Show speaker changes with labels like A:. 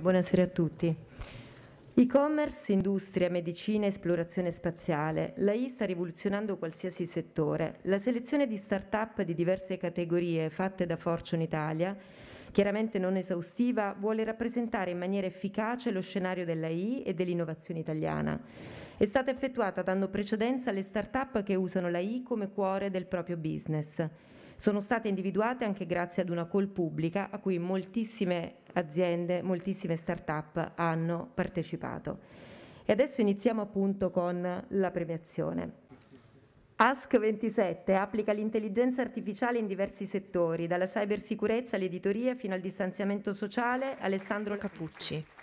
A: Buonasera a tutti.
B: E-commerce, industria, medicina, esplorazione spaziale. L'AI sta rivoluzionando qualsiasi settore. La selezione di start-up di diverse categorie fatte da Fortune Italia chiaramente non esaustiva, vuole rappresentare in maniera efficace lo scenario dell'AI e dell'innovazione italiana. È stata effettuata dando precedenza alle start-up che usano l'AI come cuore del proprio business. Sono state individuate anche grazie ad una call pubblica a cui moltissime aziende, moltissime start-up hanno partecipato. E adesso iniziamo appunto con la premiazione. Ask 27 applica l'intelligenza artificiale in diversi settori, dalla cybersicurezza all'editoria fino al distanziamento sociale. Alessandro Capucci.